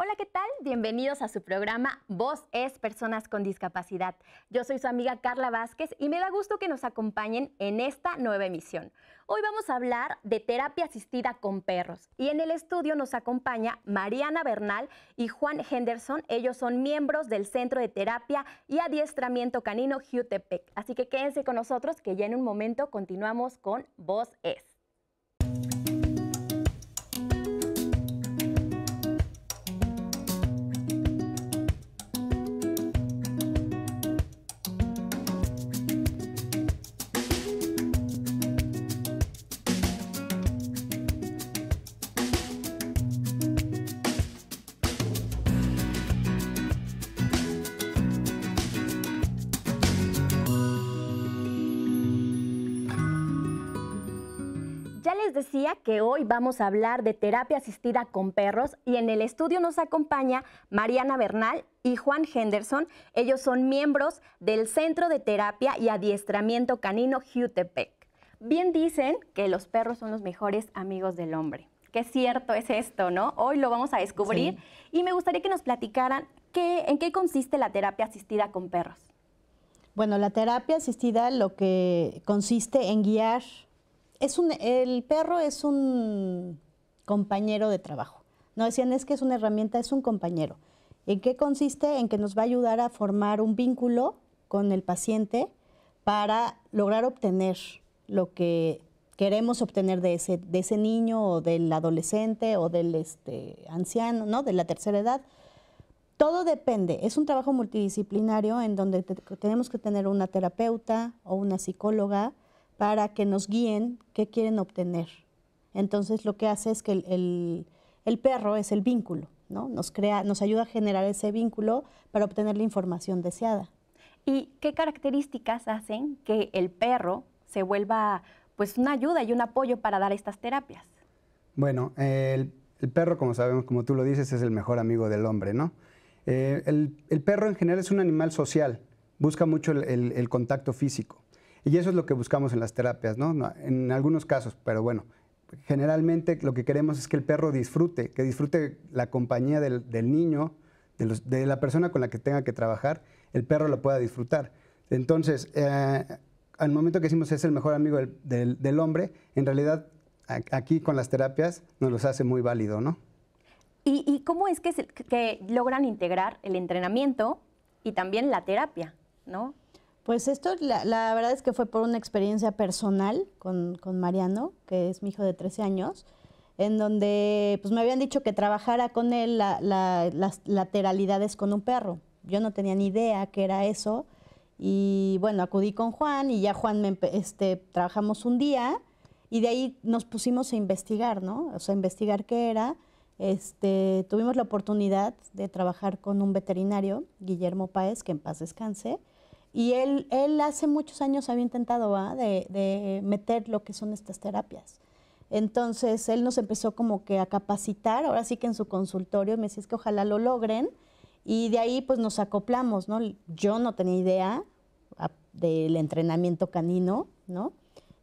Hola, ¿qué tal? Bienvenidos a su programa Voz es Personas con Discapacidad. Yo soy su amiga Carla Vázquez y me da gusto que nos acompañen en esta nueva emisión. Hoy vamos a hablar de terapia asistida con perros y en el estudio nos acompaña Mariana Bernal y Juan Henderson. Ellos son miembros del Centro de Terapia y Adiestramiento Canino Jutepec. Así que quédense con nosotros que ya en un momento continuamos con Voz es. decía que hoy vamos a hablar de terapia asistida con perros y en el estudio nos acompaña Mariana Bernal y Juan Henderson. Ellos son miembros del Centro de Terapia y Adiestramiento Canino Jutepec. Bien dicen que los perros son los mejores amigos del hombre. Qué cierto es esto, ¿no? Hoy lo vamos a descubrir y me gustaría que nos platicaran qué, en qué consiste la terapia asistida con perros. Bueno, la terapia asistida lo que consiste en guiar es un, el perro es un compañero de trabajo. No decían, es que es una herramienta, es un compañero. ¿En qué consiste? En que nos va a ayudar a formar un vínculo con el paciente para lograr obtener lo que queremos obtener de ese, de ese niño o del adolescente o del este, anciano, ¿no? De la tercera edad. Todo depende. Es un trabajo multidisciplinario en donde tenemos que tener una terapeuta o una psicóloga, para que nos guíen qué quieren obtener. Entonces lo que hace es que el, perro es el vínculo, ¿no? Nos, crea, nos ayuda a generar ese vínculo para obtener la información deseada. ¿Y qué características hacen que el perro se vuelva pues una ayuda y un apoyo para dar estas terapias? Bueno, el, perro, como sabemos, como tú lo dices, es el mejor amigo del hombre, ¿no? Eh, el, perro en general es un animal social, busca mucho el contacto físico. Y eso es lo que buscamos en las terapias, ¿no? En algunos casos, pero bueno, generalmente lo que queremos es que el perro disfrute, que disfrute la compañía del, niño, de, la persona con la que tenga que trabajar, el perro lo pueda disfrutar. Entonces, eh, al momento que decimos es el mejor amigo del, hombre, en realidad aquí con las terapias nos los hace muy válido, ¿no? ¿Y, cómo es que, que logran integrar el entrenamiento y también la terapia, ¿no? Pues esto, la, verdad es que fue por una experiencia personal con, con, Mariano, que es mi hijo de 13 años, en donde pues me habían dicho que trabajara con él las lateralidades con un perro. Yo no tenía ni idea qué era eso. Y bueno, acudí con Juan y ya Juan me este, trabajamos un día y de ahí nos pusimos a investigar, ¿no? O sea, investigar qué era. Este, tuvimos la oportunidad de trabajar con un veterinario, Guillermo Páez, que en paz descanse y él, hace muchos años había intentado de, de, meter lo que son estas terapias. Entonces él nos empezó como que a capacitar, ahora sí que en su consultorio me decía es que ojalá lo logren y de ahí pues nos acoplamos, ¿no? Yo no tenía idea del entrenamiento canino, ¿no?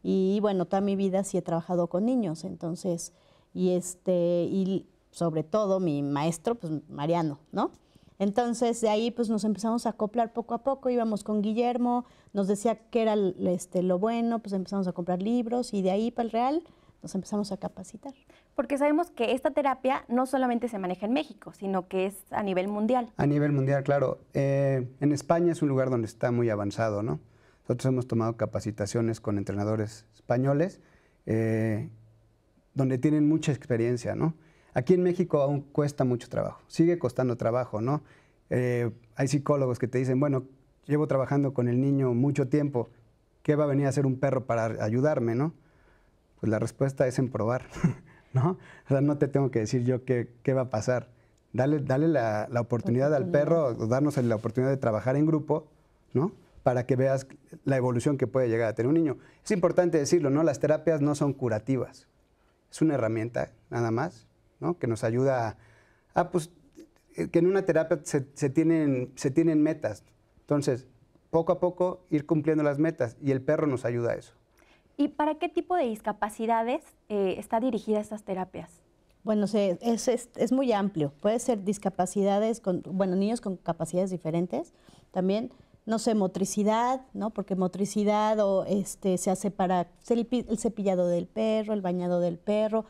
Y bueno, toda mi vida sí he trabajado con niños, entonces, y este, y sobre todo mi maestro, pues Mariano, ¿no? Entonces de ahí pues nos empezamos a acoplar poco a poco, íbamos con Guillermo, nos decía qué era este, lo bueno, pues empezamos a comprar libros y de ahí para el Real nos empezamos a capacitar. Porque sabemos que esta terapia no solamente se maneja en México, sino que es a nivel mundial. A nivel mundial, claro. Eh, en España es un lugar donde está muy avanzado, ¿no? Nosotros hemos tomado capacitaciones con entrenadores españoles eh, donde tienen mucha experiencia, ¿no? Aquí en México aún cuesta mucho trabajo, sigue costando trabajo, ¿no? Eh, hay psicólogos que te dicen, bueno, llevo trabajando con el niño mucho tiempo, ¿qué va a venir a hacer un perro para ayudarme, no? Pues la respuesta es en probar, ¿no? no te tengo que decir yo qué, qué va a pasar. Dale, la, oportunidad al perro, darnos la oportunidad de trabajar en grupo, ¿no? Para que veas la evolución que puede llegar a tener un niño. Es importante decirlo, ¿no? Las terapias no son curativas. Es una herramienta, nada más, que nos ayuda a, ah, pues, eh, que en una terapia se, tienen, metas. Entonces, poco a poco ir cumpliendo las metas y el perro nos ayuda a eso. ¿Y para qué tipo de discapacidades eh, está dirigida estas terapias? Bueno, es, muy amplio. Puede ser discapacidades, con, bueno, niños con capacidades diferentes. También, no sé, motricidad, ¿no? Porque motricidad o este, se hace para el cepillado del perro, el bañado del perro,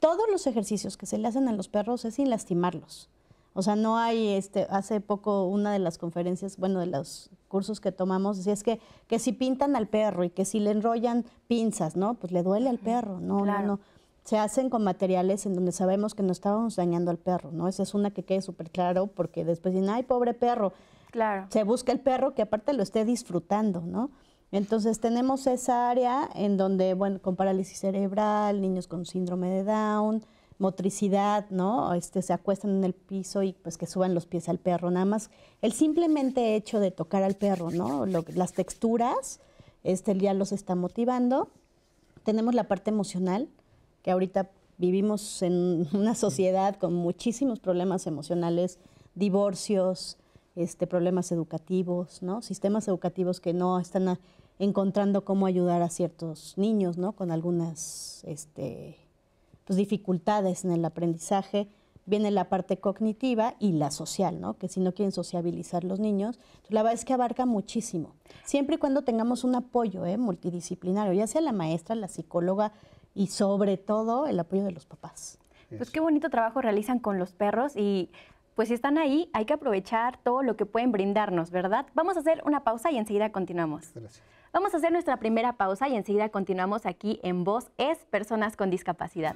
todos los ejercicios que se le hacen a los perros es sin lastimarlos. O sea, no hay, este, hace poco una de las conferencias, bueno, de los cursos que tomamos, decía es que, que si pintan al perro y que si le enrollan pinzas, ¿no? Pues le duele al perro, no, no, no. Se hacen con materiales en donde sabemos que no estábamos dañando al perro, ¿no? Esa es una que quede súper claro porque después dicen, ay, pobre perro. Claro. Se busca el perro que aparte lo esté disfrutando, ¿no? Entonces tenemos esa área en donde, bueno, con parálisis cerebral, niños con síndrome de Down, motricidad, ¿no? Este, se acuestan en el piso y pues que suban los pies al perro, nada más. El simplemente hecho de tocar al perro, ¿no? las texturas, este ya los está motivando. Tenemos la parte emocional, que ahorita vivimos en una sociedad con muchísimos problemas emocionales, divorcios, este, problemas educativos, ¿no? Sistemas educativos que no están encontrando cómo ayudar a ciertos niños, ¿no? Con algunas este, pues, dificultades en el aprendizaje. Viene la parte cognitiva y la social, ¿no? Que si no quieren sociabilizar los niños, pues, la verdad es que abarca muchísimo. Siempre y cuando tengamos un apoyo ¿eh? multidisciplinario, ya sea la maestra, la psicóloga y sobre todo el apoyo de los papás. Pues qué bonito trabajo realizan con los perros y pues si están ahí, hay que aprovechar todo lo que pueden brindarnos, ¿verdad? Vamos a hacer una pausa y enseguida continuamos. Gracias. Vamos a hacer nuestra primera pausa y enseguida continuamos aquí en Voz es Personas con Discapacidad.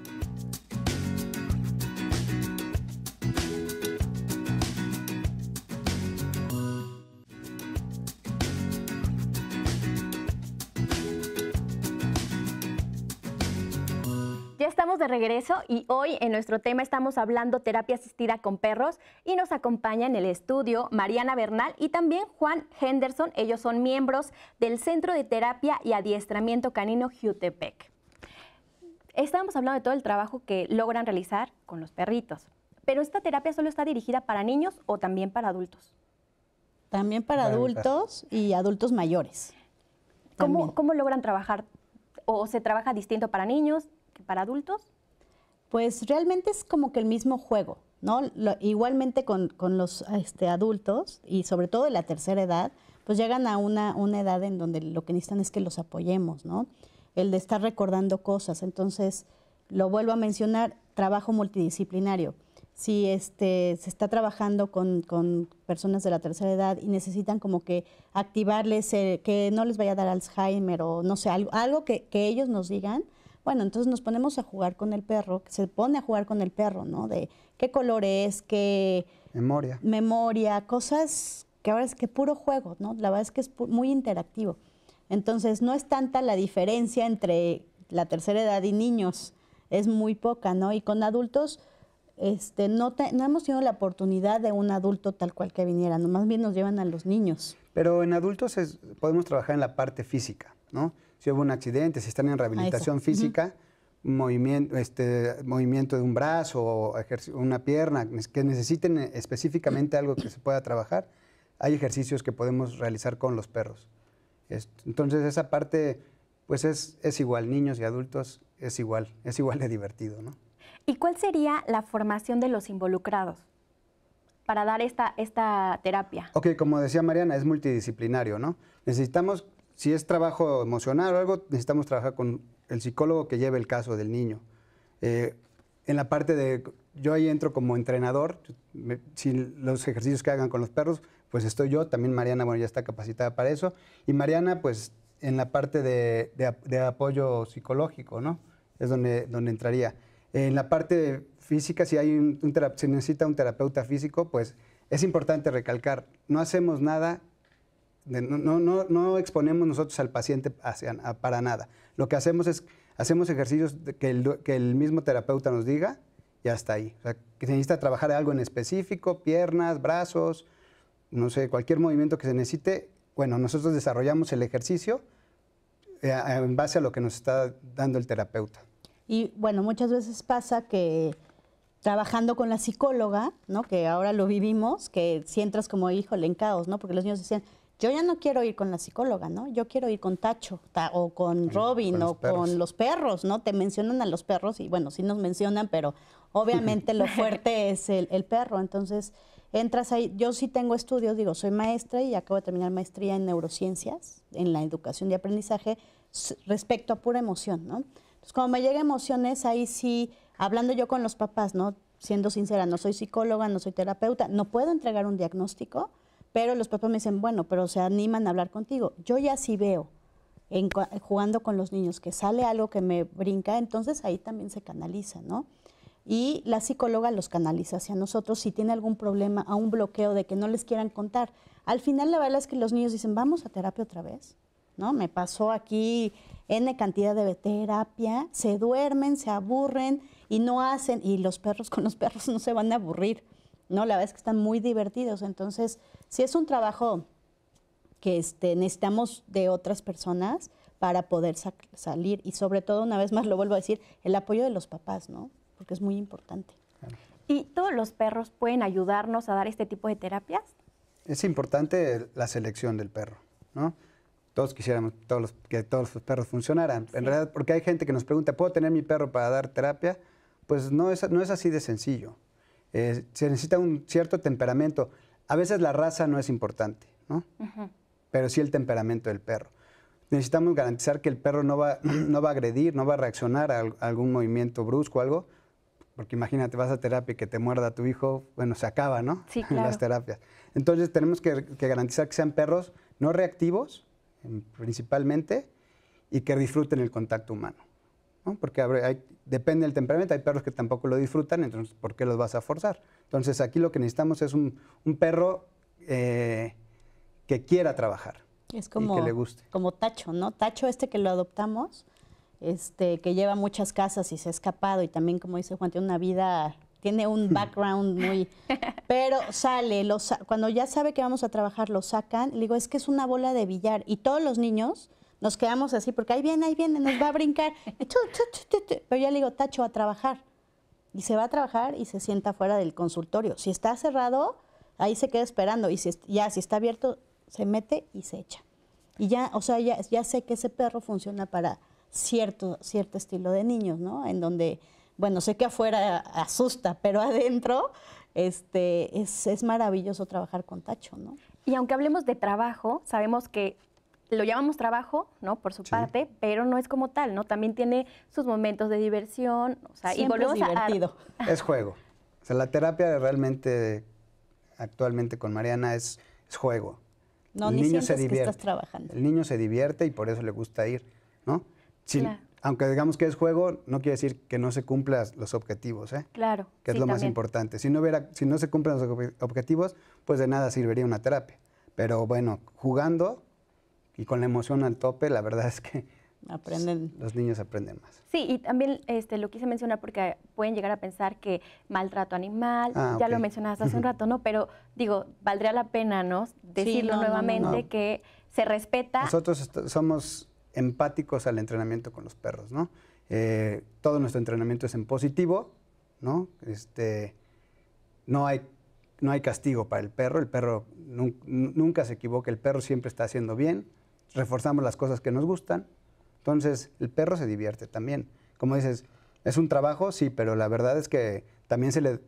Estamos de regreso y hoy en nuestro tema estamos hablando terapia asistida con perros y nos acompaña en el estudio Mariana Bernal y también Juan Henderson. Ellos son miembros del Centro de Terapia y Adiestramiento Canino Jutepec. Estábamos hablando de todo el trabajo que logran realizar con los perritos, pero esta terapia solo está dirigida para niños o también para adultos. También para adultos y adultos mayores. ¿Cómo, ¿Cómo logran trabajar o se trabaja distinto para niños, para adultos? Pues realmente es como que el mismo juego, ¿no? igualmente con, los este, adultos y sobre todo de la tercera edad, pues llegan a una, edad en donde lo que necesitan es que los apoyemos, ¿no? El de estar recordando cosas. Entonces, lo vuelvo a mencionar, trabajo multidisciplinario. Si este, se está trabajando con, personas de la tercera edad y necesitan como que activarles, eh, que no les vaya a dar Alzheimer o no sé, algo, que ellos nos digan, bueno, entonces nos ponemos a jugar con el perro, se pone a jugar con el perro, ¿no? De qué color es, qué... Memoria. Memoria, cosas que ahora es que puro juego, ¿no? La verdad es que es muy interactivo. Entonces, no es tanta la diferencia entre la tercera edad y niños, es muy poca, ¿no? Y con adultos, este, no, hemos tenido la oportunidad de un adulto tal cual que viniera, no, más bien nos llevan a los niños. Pero en adultos podemos trabajar en la parte física, ¿no? si hubo un accidente, si están en ah, rehabilitación física, movimiento, este, movimiento de un brazo o una pierna, que necesiten eh, específicamente algo que se pueda trabajar, hay ejercicios que podemos realizar con los perros. Entonces esa parte pues es, es igual, niños y adultos es igual, es igual de divertido. ¿no? ¿Y cuál sería la formación de los involucrados? para dar esta, esta terapia? Ok, como decía Mariana, es multidisciplinario, ¿no? Necesitamos si es trabajo emocional o algo, necesitamos trabajar con el psicólogo que lleve el caso del niño. Eh, en la parte de, yo ahí entro como entrenador, si los ejercicios que hagan con los perros, pues estoy yo, también Mariana, bueno, ya está capacitada para eso, y Mariana, pues en la parte de, apoyo psicológico, ¿no? Es donde, donde entraría. En la parte física, si hay un, se necesita un terapeuta físico, pues es importante recalcar, no hacemos nada no, no, no, exponemos nosotros al paciente para nada. Lo que hacemos es, hacemos ejercicios que el, que el mismo terapeuta nos diga y hasta ahí. O que se necesita trabajar algo en específico, piernas, brazos, no sé, cualquier movimiento que se necesite. Bueno, nosotros desarrollamos el ejercicio eh, en base a lo que nos está dando el terapeuta. Y bueno, muchas veces pasa que trabajando con la psicóloga, Que ahora lo vivimos, que si entras como, hijo en caos, ¿no? Porque los niños decían, yo ya no quiero ir con la psicóloga, ¿no? Yo quiero ir con Tacho o con Robin o con los perros, ¿no? Te mencionan a los perros y bueno, sí nos mencionan, pero obviamente lo fuerte es el, perro. Entonces, entras ahí, yo sí tengo estudios, digo, soy maestra y acabo de terminar maestría en neurociencias, en la educación y aprendizaje, respecto a pura emoción, ¿no? Entonces, cuando me llega emociones, ahí sí, hablando yo con los papás, ¿no? Siendo sincera, no soy psicóloga, no soy terapeuta, no puedo entregar un diagnóstico, pero los papás me dicen, bueno, pero se animan a hablar contigo. Yo ya sí veo, jugando con los niños, que sale algo que me brinca, entonces ahí también se canaliza, ¿no? Y la psicóloga los canaliza hacia nosotros si tiene algún problema, a un bloqueo de que no les quieran contar. Al final la verdad es que los niños dicen, vamos a terapia otra vez, ¿no? Me pasó aquí N cantidad de terapia, se duermen, se aburren y no hacen, y los perros con los perros no se van a aburrir, ¿no? La verdad es que están muy divertidos, entonces si es un trabajo que este, necesitamos de otras personas para poder salir y sobre todo, una vez más lo vuelvo a decir, el apoyo de los papás, ¿no? Porque es muy importante. ¿Y todos los perros pueden ayudarnos a dar este tipo de terapias? Es importante la selección del perro, ¿no? Todos quisiéramos que todos los perros funcionaran. En realidad, porque hay gente que nos pregunta, ¿puedo tener mi perro para dar terapia? Pues no es, no es así de sencillo. Eh, se necesita un cierto temperamento. A veces la raza no es importante, Pero sí el temperamento del perro. Necesitamos garantizar que el perro no va, no va a agredir, no va a reaccionar a, algún movimiento brusco o algo, porque imagínate, vas a terapia y que te muerda tu hijo, bueno, se acaba, ¿no? Sí, claro. Las terapias. Entonces tenemos que, garantizar que sean perros no reactivos, principalmente, y que disfruten el contacto humano porque depende del temperamento, hay perros que tampoco lo disfrutan, entonces ¿por qué los vas a forzar? Entonces aquí lo que necesitamos es un, perro eh, que quiera trabajar. Es como, que le guste. como Tacho, ¿no? Tacho este que lo adoptamos, este, que lleva muchas casas y se ha escapado y también, como dice Juan, tiene una vida, tiene un background muy... pero sale, cuando ya sabe que vamos a trabajar, lo sacan, le digo, es que es una bola de billar y todos los niños nos quedamos así, porque ahí viene, ahí viene, nos va a brincar. Pero ya le digo, Tacho, a trabajar. Y se va a trabajar y se sienta fuera del consultorio. Si está cerrado, ahí se queda esperando. Y si ya, si está abierto, se mete y se echa. Y ya, o sea, ya, ya sé que ese perro funciona para cierto, cierto estilo de niños, ¿no? En donde, bueno, sé que afuera asusta, pero adentro este, es, es maravilloso trabajar con Tacho, ¿no? Y aunque hablemos de trabajo, sabemos que lo llamamos trabajo, ¿no? Por su parte, pero no es como tal, ¿no? También tiene sus momentos de diversión, o sea, y volvemos es divertido. Es juego. O sea, la terapia realmente actualmente con Mariana es, juego. No, el ni niño se divierte. trabajando. El niño se divierte y por eso le gusta ir, ¿no? Aunque digamos que es juego, no quiere decir que no se cumplan los objetivos, ¿eh? Claro. Que es lo más importante. Si no, hubiera, si no se cumplen los objetivos, pues de nada serviría una terapia. Pero bueno, jugando y con la emoción al tope, la verdad es que aprenden. Los niños aprenden más. Sí, y también este, lo quise mencionar porque pueden llegar a pensar que maltrato animal, ah, ya lo mencionabas hace un rato, ¿no? Pero digo, valdría la pena, ¿no? Decirlo nuevamente que se respeta. Nosotros somos empáticos al entrenamiento con los perros, ¿no? Eh, todo nuestro entrenamiento es en positivo, ¿no? Este, no hay no hay castigo para el perro, el perro nunca se equivoca, el perro siempre está haciendo bien, reforzamos las cosas que nos gustan. Entonces, el perro se divierte también. Como dices, es un trabajo, sí, pero la verdad es que también se le,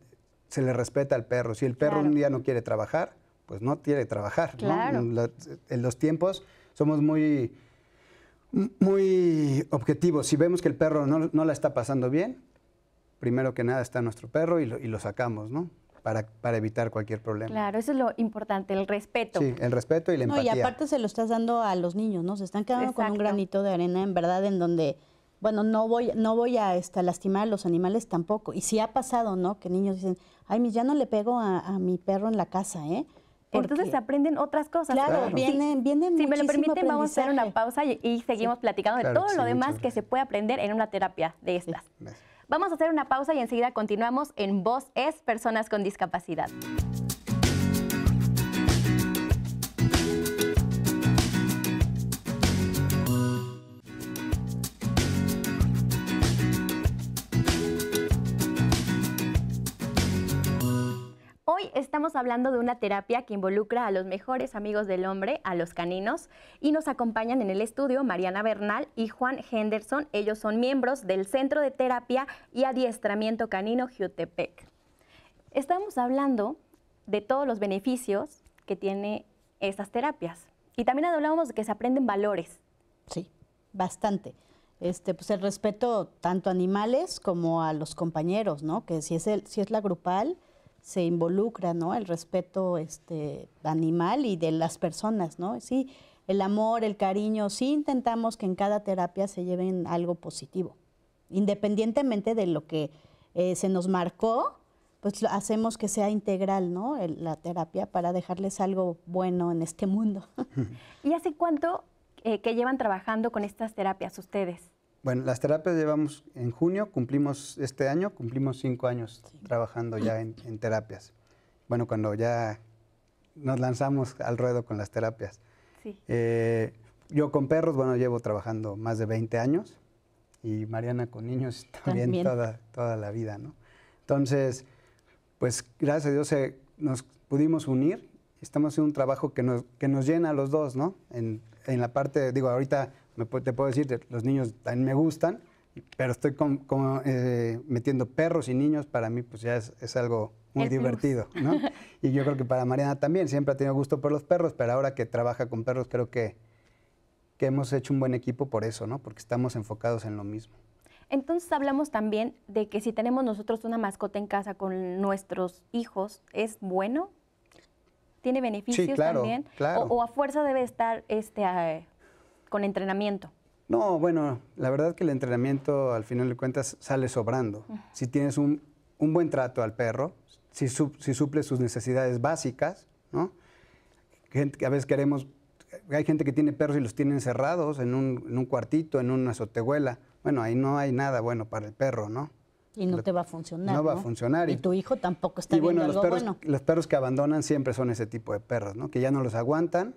se le respeta al perro. Si el perro un día no quiere trabajar, pues no quiere trabajar. Claro. en los tiempos somos muy, muy objetivos. Si vemos que el perro no, no la está pasando bien, primero que nada está nuestro perro y lo, y lo sacamos, ¿no? para, para, evitar cualquier problema. Claro, eso es lo importante, el respeto. Sí, el respeto y la no, y aparte se lo estás dando a los niños, ¿no? Se están quedando con un granito de arena, en verdad, en donde, bueno, no voy, no voy a este, lastimar a los animales tampoco. Y si ha pasado, ¿no? Que niños dicen, ay, mis, ya no le pego a, mi perro en la casa, ¿eh? Entonces aprenden otras cosas. Claro, vienen, vienen Si me lo permiten, vamos a hacer una pausa y, seguimos platicando de todo lo demás que se puede aprender en una terapia de estas. Vamos a hacer una pausa y enseguida continuamos en Voz es Personas con Discapacidad. estamos hablando de una terapia que involucra a los mejores amigos del hombre, a los caninos, y nos acompañan en el estudio Mariana Bernal y Juan Henderson. Ellos son miembros del Centro de Terapia y Adiestramiento Canino Jutepec. Estamos hablando de todos los beneficios que tiene estas terapias. Y también hablábamos de que se aprenden valores. Sí, bastante. Este, pues el respeto tanto a animales como a los compañeros, Que si si es la grupal, se involucra, ¿no? El respeto este, animal y de las personas, ¿no? Sí, el amor, el cariño, sí intentamos que en cada terapia se lleven algo positivo. Independientemente de lo que eh, se nos marcó, pues hacemos que sea integral, ¿no? la terapia para dejarles algo bueno en este mundo. ¿Y hace cuánto eh, que llevan trabajando con estas terapias ustedes? Bueno, las terapias llevamos en junio, cumplimos este año, cumplimos cinco años trabajando ya en, terapias. Bueno, cuando ya nos lanzamos al ruedo con las terapias. Sí. Eh, yo con perros, bueno, llevo trabajando más de 20 años y Mariana con niños también, Toda, toda la vida, ¿no? Entonces, pues gracias a Dios nos pudimos unir. Estamos haciendo un trabajo que nos, que nos llena a los dos, ¿no? En, en la parte, digo, ahorita te puedo decir, los niños también me gustan, pero estoy con, eh, metiendo perros y niños, para mí pues ya es, algo muy divertido, ¿no? Y yo creo que para Mariana también, siempre ha tenido gusto por los perros, pero ahora que trabaja con perros creo que, hemos hecho un buen equipo por eso, ¿no? Porque estamos enfocados en lo mismo. Entonces hablamos también de que si tenemos nosotros una mascota en casa con nuestros hijos, ¿es bueno? ¿Tiene beneficios sí, también? O, a fuerza debe estar este, eh, con entrenamiento? No, bueno, la verdad que el entrenamiento al final de cuentas sale sobrando. Si tienes un, buen trato al perro, si, suple sus necesidades básicas, ¿no? Gente, a veces queremos, hay gente que tiene perros y los tiene encerrados en un, cuartito, en una azotehuela. Bueno, ahí no hay nada bueno para el perro, ¿no? Y no te va a funcionar. No, va a funcionar. Y, tu hijo tampoco está y bueno, los perros, Los perros que abandonan siempre son ese tipo de perros, ¿no? Que ya no los aguantan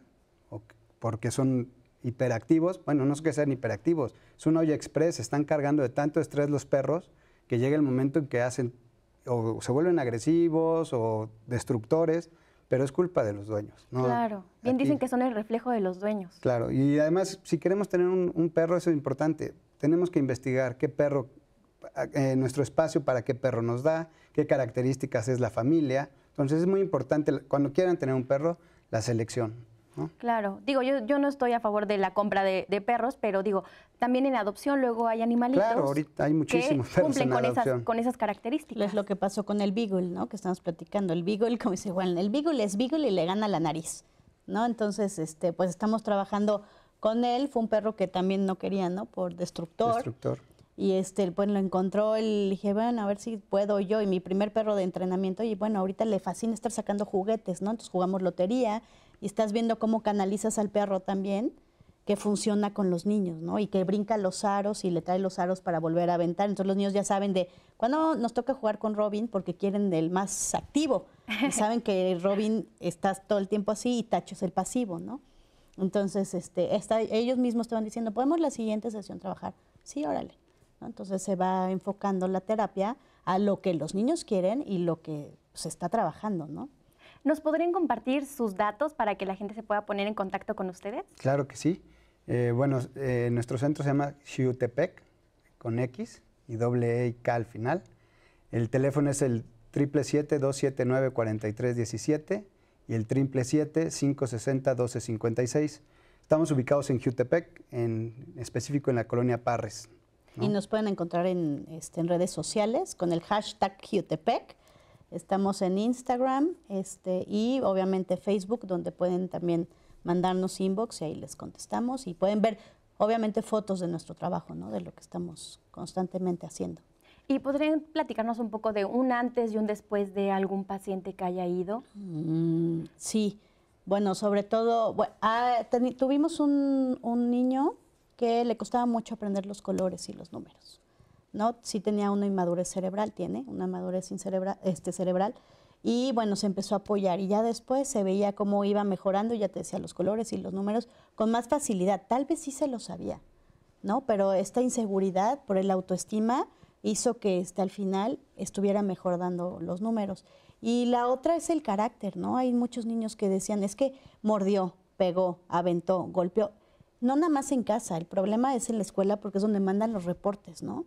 porque son hiperactivos, bueno, no es que sean hiperactivos, es una olla express, están cargando de tanto estrés los perros que llega el momento en que hacen o se vuelven agresivos o destructores, pero es culpa de los dueños. Claro, bien dicen que son el reflejo de los dueños. Claro, y además si queremos tener un, perro, eso es importante, tenemos que investigar qué perro, eh, nuestro espacio para qué perro nos da, qué características es la familia. Entonces es muy importante, cuando quieran tener un perro, la selección. Claro, digo, yo, yo no estoy a favor de la compra de, perros, pero digo, también en adopción luego hay animalitos. hay que cumplen con esas, características. Es lo que pasó con el beagle, ¿no? Que estamos platicando. El beagle, como dice Juan, el beagle es beagle y le gana la nariz, ¿no? Entonces, este, pues estamos trabajando con él. Fue un perro que también no quería, ¿no? Por destructor. Destructor. Y este, pues lo encontró, él dije, bueno, a ver si puedo yo. Y mi primer perro de entrenamiento, y bueno, ahorita le fascina estar sacando juguetes, ¿no? Entonces jugamos lotería y estás viendo cómo canalizas al perro también, que funciona con los niños, ¿no? Y que brinca los aros y le trae los aros para volver a aventar. Entonces los niños ya saben de cuando nos toca jugar con Robin porque quieren el más activo. Y saben que Robin está todo el tiempo así y Tacho es el pasivo, ¿no? Entonces, este, ellos mismos van diciendo, ¿podemos la siguiente sesión trabajar? Sí, órale. Entonces se va enfocando la terapia a lo que los niños quieren y lo que se está trabajando, ¿no? ¿Nos podrían compartir sus datos para que la gente se pueda poner en contacto con ustedes? Claro que sí. Eh, bueno, eh, nuestro centro se llama Xiutepec, con X y doble E y K al final. El teléfono es el 777-279-4317 y el 777-560-1256. Estamos ubicados en Xiutepec, en específico en la colonia Parres. Y nos pueden encontrar en, este, en redes sociales con el hashtag Jutepec. Estamos en Instagram este, y obviamente Facebook, donde pueden también mandarnos inbox y ahí les contestamos y pueden ver obviamente fotos de nuestro trabajo, ¿no? de lo que estamos constantemente haciendo. ¿Y podrían platicarnos un poco de un antes y un después de algún paciente que haya ido? Mm, sí, bueno, sobre todo, ah, tuvimos un, un niño que le costaba mucho aprender los colores y los números. ¿no? Sí tenía una inmadurez cerebral, tiene una madurez este, cerebral. Y bueno, se empezó a apoyar y ya después se veía cómo iba mejorando, ya te decía los colores y los números con más facilidad. Tal vez sí se lo sabía, ¿no? Pero esta inseguridad por el autoestima hizo que este, al final estuviera mejor dando los números. Y la otra es el carácter, ¿no? Hay muchos niños que decían, es que mordió, pegó, aventó, golpeó no nada más en casa, el problema es en la escuela porque es donde mandan los reportes, ¿no?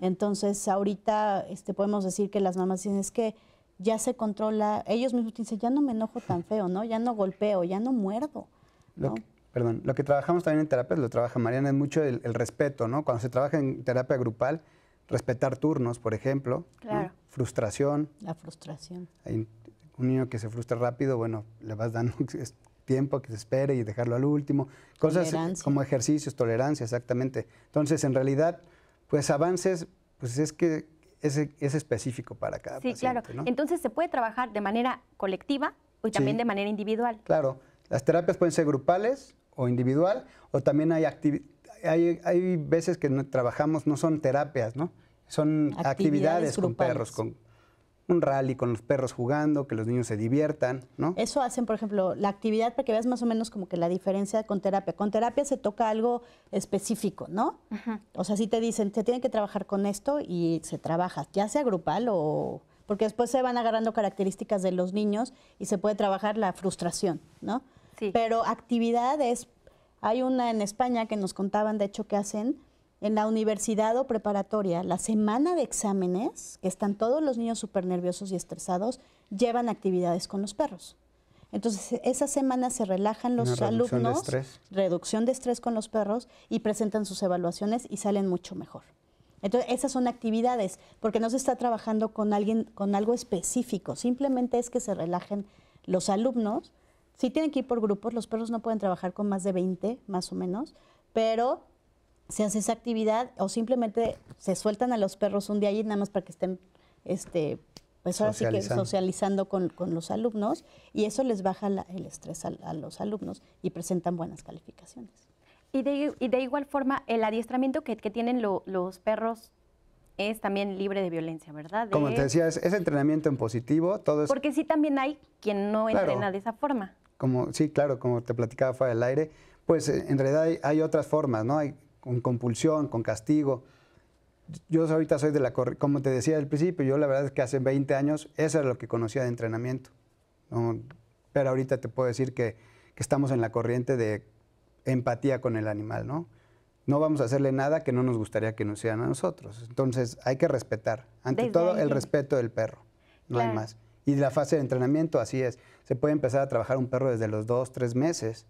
Entonces, ahorita este, podemos decir que las mamás dicen, es que ya se controla, ellos mismos dicen, ya no me enojo tan feo, ¿no? Ya no golpeo, ya no muerdo. ¿no? perdón, lo que trabajamos también en terapia, lo trabaja Mariana, es mucho el, respeto, ¿no? Cuando se trabaja en terapia grupal, respetar turnos, por ejemplo. Claro. Frustración. La frustración. Hay un niño que se frustra rápido, bueno, le vas dando tiempo que se espere y dejarlo al último. Cosas como ejercicios, tolerancia, exactamente. Entonces, en realidad, pues avances, pues es que es, es específico para cada persona. Sí, claro. Entonces, se puede trabajar de manera colectiva y también de manera individual. Claro. Las terapias pueden ser grupales o individual, o también hay, hay, hay veces que no, trabajamos, no son terapias, ¿no? Son actividades, actividades con perros, con un rally con los perros jugando, que los niños se diviertan, ¿no? Eso hacen, por ejemplo, la actividad para que veas más o menos como que la diferencia con terapia. Con terapia se toca algo específico, ¿no? O sea, si te dicen, se tiene que trabajar con esto y se trabaja, ya sea grupal o porque después se van agarrando características de los niños y se puede trabajar la frustración, ¿no? Sí. Pero actividades, hay una en España que nos contaban de hecho que hacen en la universidad o preparatoria, la semana de exámenes, que están todos los niños súper nerviosos y estresados, llevan actividades con los perros. Entonces, esa semana se relajan los alumnos, reducción de, estrés. con los perros y presentan sus evaluaciones y salen mucho mejor. Entonces, esas son actividades, porque no se está trabajando con alguien con algo específico, simplemente es que se relajen los alumnos. Si tienen que ir por grupos, los perros no pueden trabajar con más de 20, más o menos, pero se hace esa actividad o simplemente se sueltan a los perros un día allí nada más para que estén, este, pues que socializando con, los alumnos y eso les baja el estrés a, los alumnos y presentan buenas calificaciones. Y de, igual forma, el adiestramiento que, tienen los perros es también libre de violencia, ¿verdad? Como te decía, es, entrenamiento en positivo, todo es... Porque sí también hay quien no entrena de esa forma. Como, sí, claro, como te platicaba fuera del aire, pues en realidad hay, hay otras formas, ¿no? Hay con compulsión, con castigo. Yo ahorita soy de la, como te decía al principio, yo la verdad es que hace 20 años eso era lo que conocía de entrenamiento. Pero ahorita te puedo decir que, estamos en la corriente de empatía con el animal, ¿no? No vamos a hacerle nada que no nos gustaría que nos hicieran a nosotros. Entonces hay que respetar. Ante todo, el respeto del perro. No hay más. Y la fase de entrenamiento, así es. Se puede empezar a trabajar un perro desde los dos, tres meses,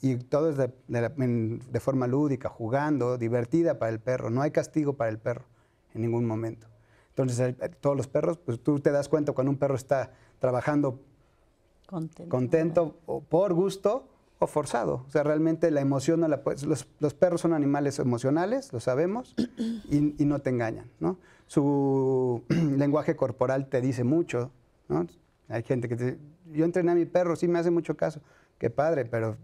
y todo es de, forma lúdica, jugando, divertida para el perro. No hay castigo para el perro en ningún momento. Entonces, eh, todos los perros, pues tú te das cuenta cuando un perro está trabajando contento, o por gusto o forzado. O sea, realmente la emoción no la puedes... Los, los perros son animales emocionales, lo sabemos, y, y no te engañan, ¿no? Su lenguaje corporal te dice mucho, ¿no? Hay gente que dice, yo entrené a mi perro, sí me hace mucho caso, qué padre, pero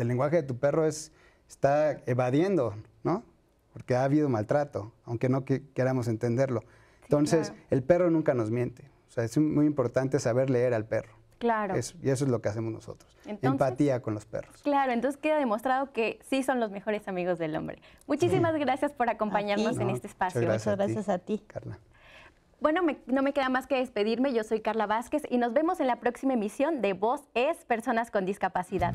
el lenguaje de tu perro es, está evadiendo, ¿no? Porque ha habido maltrato, aunque no queramos entenderlo. Entonces, el perro nunca nos miente. O sea, es muy importante saber leer al perro. Claro. y eso es lo que hacemos nosotros. Empatía con los perros. Claro, entonces queda demostrado que sí son los mejores amigos del hombre. Muchísimas gracias por acompañarnos en este espacio. Muchas gracias, a, ti, Carla. Bueno, no me queda más que despedirme. Yo soy Carla Vázquez y nos vemos en la próxima emisión de Voz es Personas con Discapacidad.